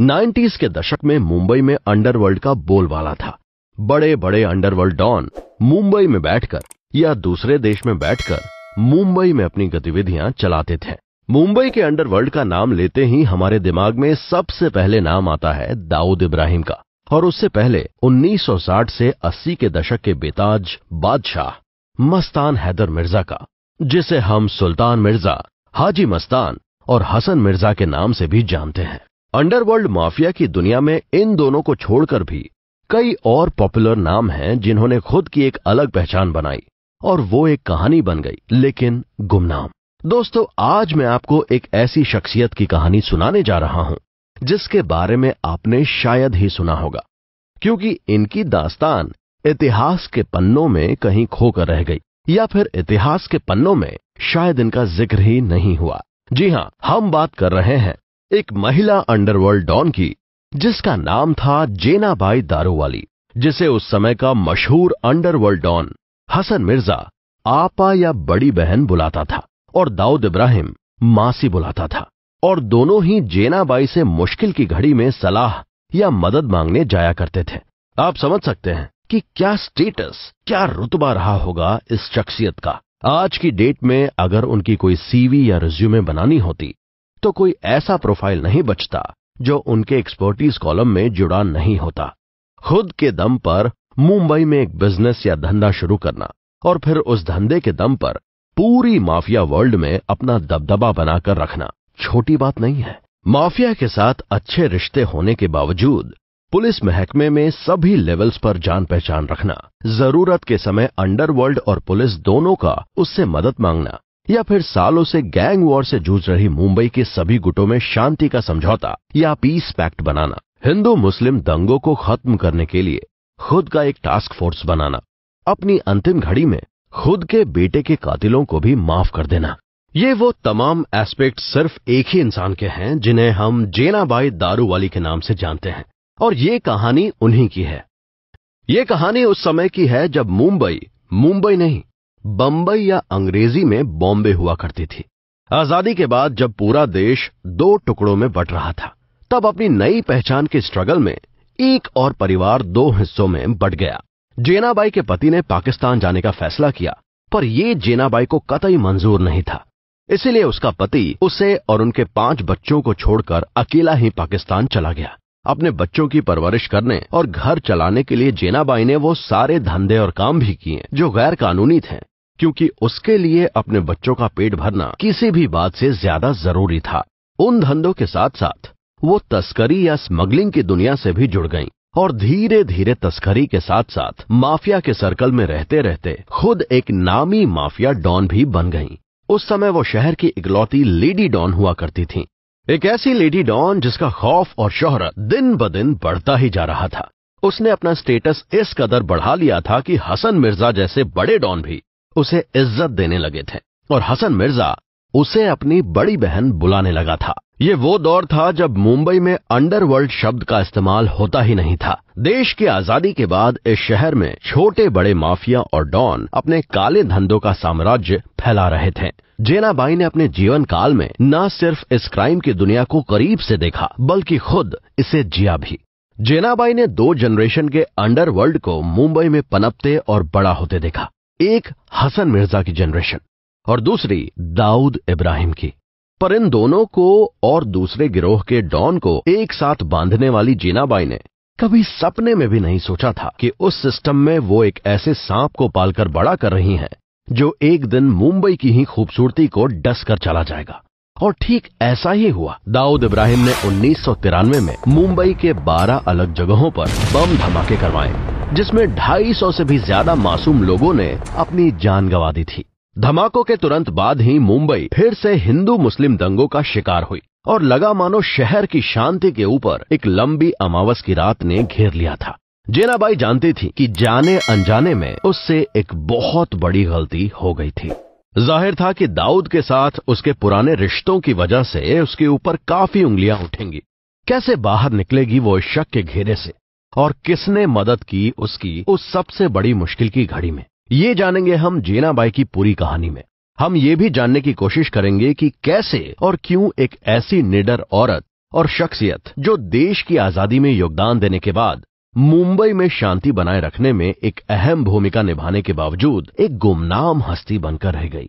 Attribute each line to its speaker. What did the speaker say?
Speaker 1: Nineties के दशक में मुंबई में अंडरवर्ल्ड का बोलबाला था बड़े बड़े अंडरवर्ल्ड डॉन मुंबई में बैठकर या दूसरे देश में बैठकर मुंबई में अपनी गतिविधियां चलाते थे मुंबई के अंडरवर्ल्ड का नाम लेते ही हमारे दिमाग में सबसे पहले नाम आता है दाऊद इब्राहिम का और उससे पहले 1960 से 80 के दशक के बेताज बादशाह मस्तान हैदर मिर्जा का जिसे हम सुल्तान मिर्जा हाजी मस्तान और हसन मिर्जा के नाम से भी जानते हैं अंडरवर्ल्ड माफिया की दुनिया में इन दोनों को छोड़कर भी कई और पॉपुलर नाम हैं जिन्होंने खुद की एक अलग पहचान बनाई और वो एक कहानी बन गई लेकिन गुमनाम दोस्तों आज मैं आपको एक ऐसी शख्सियत की कहानी सुनाने जा रहा हूं जिसके बारे में आपने शायद ही सुना होगा क्योंकि इनकी दास्तान इतिहास के पन्नों में कहीं खोकर रह गई या फिर इतिहास के पन्नों में शायद इनका जिक्र ही नहीं हुआ जी हाँ हम बात कर रहे हैं एक महिला अंडरवर्ल्ड डॉन की जिसका नाम था जेनाबाई दारूवाली जिसे उस समय का मशहूर अंडरवर्ल्ड डॉन हसन मिर्जा आपा या बड़ी बहन बुलाता था और दाऊद इब्राहिम मासी बुलाता था और दोनों ही जेनाबाई से मुश्किल की घड़ी में सलाह या मदद मांगने जाया करते थे आप समझ सकते हैं कि क्या स्टेटस क्या रुतबा रहा होगा इस शख्सियत का आज की डेट में अगर उनकी कोई सीवी या रिज्यूमे बनानी होती तो कोई ऐसा प्रोफाइल नहीं बचता जो उनके एक्सपर्टीज कॉलम में जुड़ा नहीं होता खुद के दम पर मुंबई में एक बिजनेस या धंधा शुरू करना और फिर उस धंधे के दम पर पूरी माफिया वर्ल्ड में अपना दबदबा बनाकर रखना छोटी बात नहीं है माफिया के साथ अच्छे रिश्ते होने के बावजूद पुलिस महकमे में सभी लेवल्स पर जान पहचान रखना जरूरत के समय अंडरवर्ल्ड और पुलिस दोनों का उससे मदद मांगना या फिर सालों से गैंग वॉर से जूझ रही मुंबई के सभी गुटों में शांति का समझौता या पीस पैक्ट बनाना हिंदू मुस्लिम दंगों को खत्म करने के लिए खुद का एक टास्क फोर्स बनाना अपनी अंतिम घड़ी में खुद के बेटे के कातिलों को भी माफ कर देना ये वो तमाम एस्पेक्ट सिर्फ एक ही इंसान के हैं जिन्हें हम जेनाबाई दारू वाली के नाम से जानते हैं और ये कहानी उन्हीं की है ये कहानी उस समय की है जब मुंबई मुंबई नहीं बंबई या अंग्रेजी में बॉम्बे हुआ करती थी आजादी के बाद जब पूरा देश दो टुकड़ों में बट रहा था तब अपनी नई पहचान के स्ट्रगल में एक और परिवार दो हिस्सों में बट गया जेनाबाई के पति ने पाकिस्तान जाने का फैसला किया पर यह जेनाबाई को कतई मंजूर नहीं था इसीलिए उसका पति उसे और उनके पांच बच्चों को छोड़कर अकेला ही पाकिस्तान चला गया अपने बच्चों की परवरिश करने और घर चलाने के लिए जेनाबाई ने वो सारे धंधे और काम भी किए जो गैर कानूनी थे क्योंकि उसके लिए अपने बच्चों का पेट भरना किसी भी बात से ज्यादा जरूरी था उन धंधों के साथ साथ वो तस्करी या स्मगलिंग की दुनिया से भी जुड़ गईं और धीरे धीरे तस्करी के साथ साथ माफिया के सर्कल में रहते रहते खुद एक नामी माफिया डॉन भी बन गईं। उस समय वो शहर की इकलौती लेडी डॉन हुआ करती थी एक ऐसी लेडी डॉन जिसका खौफ और शोहरत दिन ब दिन बढ़ता ही जा रहा था उसने अपना स्टेटस इस कदर बढ़ा लिया था कि हसन मिर्जा जैसे बड़े डॉन भी उसे इज्जत देने लगे थे और हसन मिर्जा उसे अपनी बड़ी बहन बुलाने लगा था ये वो दौर था जब मुंबई में अंडरवर्ल्ड शब्द का इस्तेमाल होता ही नहीं था देश की आजादी के बाद इस शहर में छोटे बड़े माफिया और डॉन अपने काले धंधों का साम्राज्य फैला रहे थे जेनाबाई ने अपने जीवन काल में न सिर्फ इस क्राइम की दुनिया को करीब से देखा बल्कि खुद इसे जिया भी जेनाबाई ने दो जनरेशन के अंडरवर्ल्ड को मुंबई में पनपते और बड़ा होते देखा एक हसन मिर्जा की जनरेशन और दूसरी दाऊद इब्राहिम की पर इन दोनों को और दूसरे गिरोह के डॉन को एक साथ बांधने वाली जीनाबाई ने कभी सपने में भी नहीं सोचा था कि उस सिस्टम में वो एक ऐसे सांप को पालकर बड़ा कर रही हैं जो एक दिन मुंबई की ही खूबसूरती को डस कर चला जाएगा और ठीक ऐसा ही हुआ दाऊद इब्राहिम ने उन्नीस में मुंबई के 12 अलग जगहों पर बम धमाके करवाए जिसमें 250 से भी ज्यादा मासूम लोगों ने अपनी जान गंवा दी थी धमाकों के तुरंत बाद ही मुंबई फिर से हिंदू मुस्लिम दंगों का शिकार हुई और लगा मानो शहर की शांति के ऊपर एक लंबी अमावस की रात ने घेर लिया था जेनाबाई जानती थी कि जाने अनजाने में उससे एक बहुत बड़ी गलती हो गई थी जाहिर था कि दाऊद के साथ उसके पुराने रिश्तों की वजह से उसके ऊपर काफी उंगलियां उठेंगी कैसे बाहर निकलेगी वो इस शक के घेरे से और किसने मदद की उसकी उस सबसे बड़ी मुश्किल की घड़ी में ये जानेंगे हम बाई की पूरी कहानी में हम ये भी जानने की कोशिश करेंगे कि कैसे और क्यों एक ऐसी निडर औरत और शख्सियत जो देश की आजादी में योगदान देने के बाद मुंबई में शांति बनाए रखने में एक अहम भूमिका निभाने के बावजूद एक गुमनाम हस्ती बनकर रह गई